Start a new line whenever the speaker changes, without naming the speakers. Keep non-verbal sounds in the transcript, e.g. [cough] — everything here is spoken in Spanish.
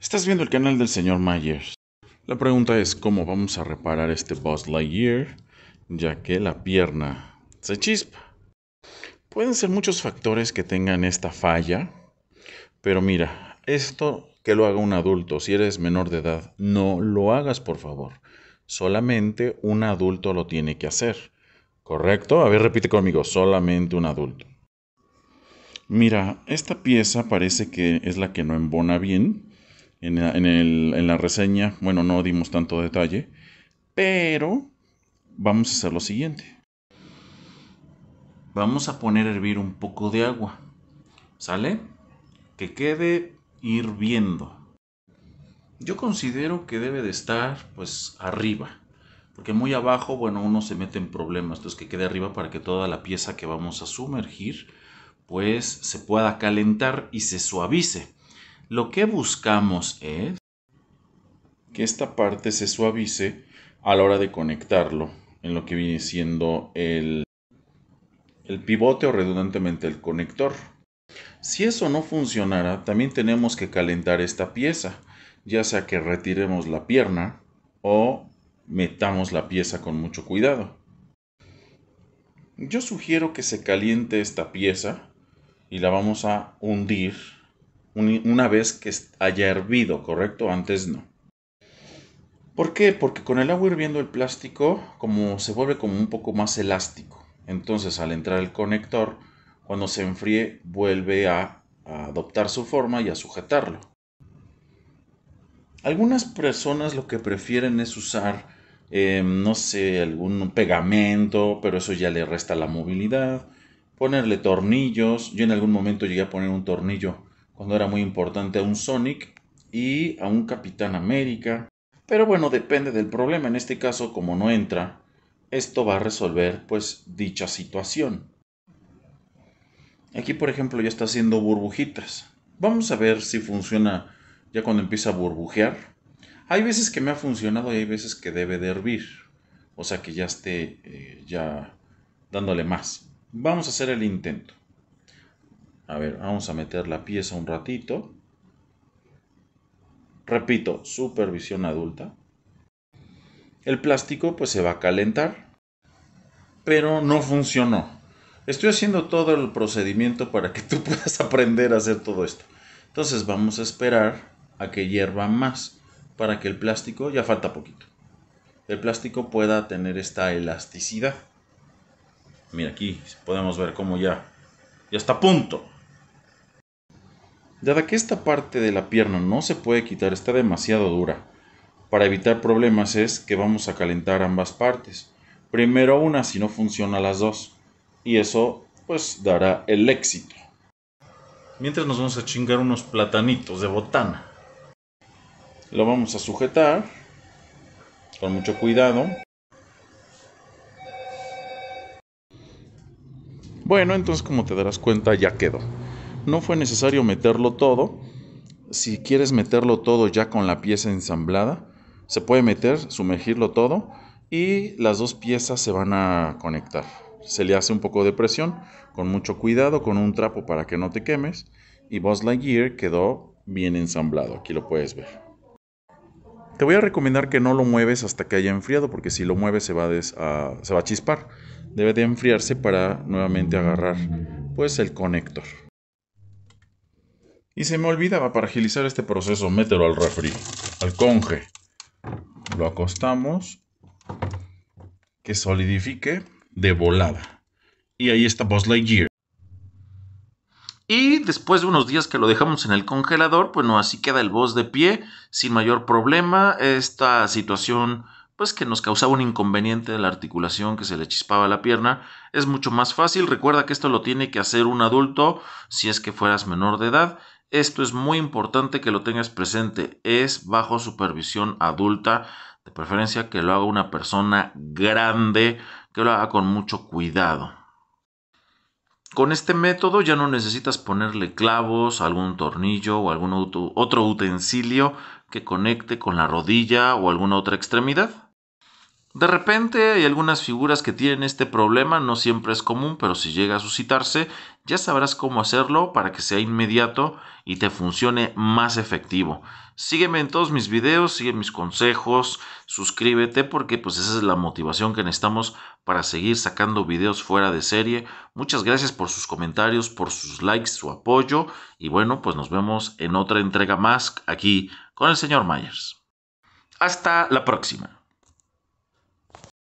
Estás viendo el canal del señor Myers. La pregunta es cómo vamos a reparar este Buzz Lightyear, ya que la pierna se chispa. Pueden ser muchos factores que tengan esta falla, pero mira, esto que lo haga un adulto, si eres menor de edad, no lo hagas por favor. Solamente un adulto lo tiene que hacer. ¿Correcto? A ver, repite conmigo, solamente un adulto. Mira, esta pieza parece que es la que no embona bien, en la, reseña, bueno, no dimos tanto detalle, pero vamos a hacer lo siguiente. Vamos a poner a hervir un poco de agua, ¿sale? Que quede hirviendo. Yo considero que debe de estar pues arriba, porque muy abajo, bueno, uno se mete en problemas, entonces que quede arriba para que toda la pieza que vamos a sumergir pues se pueda calentar y se suavice. Lo que buscamos es que esta parte se suavice a la hora de conectarlo en lo que viene siendo el, pivote o redundantemente el conector. Si eso no funcionara, también tenemos que calentar esta pieza, ya sea que retiremos la pierna o metamos la pieza con mucho cuidado. Yo sugiero que se caliente esta pieza y la vamos a hundir una vez que haya hervido, ¿correcto? Antes no. ¿Por qué? Porque con el agua hirviendo el plástico como se vuelve como un poco más elástico. Entonces al entrar el conector, cuando se enfríe vuelve a, adoptar su forma y a sujetarlo. Algunas personas lo que prefieren es usar, em, no sé, algún pegamento, pero eso ya le resta la movilidad. Ponerle tornillos. Yo en algún momento llegué a poner un tornillo cuando era muy importante a un Sonic y a un Capitán América. Pero bueno, depende del problema. En este caso, como no entra, esto va a resolver pues dicha situación. Aquí, por ejemplo, ya está haciendo burbujitas. Vamos a ver si funciona ya cuando empieza a burbujear. Hay veces que me ha funcionado y hay veces que debe de hervir. O sea que ya esté eh, ya dándole más. Vamos a hacer el intento. A ver, vamos a meter la pieza un ratito. Repito, supervisión adulta. El plástico pues se va a calentar, pero no funcionó. Estoy haciendo todo el procedimiento para que tú [laughs] puedas aprender a hacer todo esto. Entonces vamos a esperar a que hierva más para que el plástico, ya falta poquito, el plástico pueda tener esta elasticidad. Mira aquí podemos ver cómo ya, ya está a punto. Dada que esta parte de la pierna no se puede quitar, está demasiado dura. Para evitar problemas es que vamos a calentar ambas partes. Primero una si no funciona las dos. Y eso pues dará el éxito. Mientras nos vamos a chingar unos platanitos de botana. Lo vamos a sujetar con mucho cuidado. Bueno, entonces como te darás cuenta ya quedó. No fue necesario meterlo todo. Si quieres meterlo todo ya con la pieza ensamblada, se puede meter, sumergirlo todo y las dos piezas se van a conectar. Se le hace un poco de presión, con mucho cuidado, con un trapo para que no te quemes. Y Buzz Lightyear quedó bien ensamblado, aquí lo puedes ver. Te voy a recomendar que no lo mueves hasta que haya enfriado, porque si lo mueves se va, a, se va a chispar. Debe de enfriarse para nuevamente agarrar pues el conector. Y se me olvidaba para agilizar este proceso, mételo al refri, al conge. Lo acostamos, que solidifique de volada. Y ahí está Buzz Lightyear. Y después de unos días que lo dejamos en el congelador, bueno pues, no, así queda el boss de pie, sin mayor problema. Esta situación pues que nos causaba un inconveniente de la articulación que se le chispaba la pierna, es mucho más fácil. Recuerda que esto lo tiene que hacer un adulto si es que fueras menor de edad esto es muy importante que lo tengas presente. Es bajo supervisión adulta, de preferencia que lo haga una persona grande, que lo haga con mucho cuidado. Con este método ya no necesitas ponerle clavos, algún tornillo o algún otro utensilio que conecte con la rodilla o alguna otra extremidad. De repente hay algunas figuras que tienen este problema, no siempre es común, pero si llega a suscitarse, ya sabrás cómo hacerlo para que sea inmediato y te funcione más efectivo. Sígueme en todos mis videos, sigue mis consejos, suscríbete porque pues esa es la motivación que necesitamos para seguir sacando videos fuera de serie. Muchas gracias por sus comentarios, por sus likes, su apoyo y bueno, pues nos vemos en otra entrega más aquí con el señor Myers. Hasta la próxima.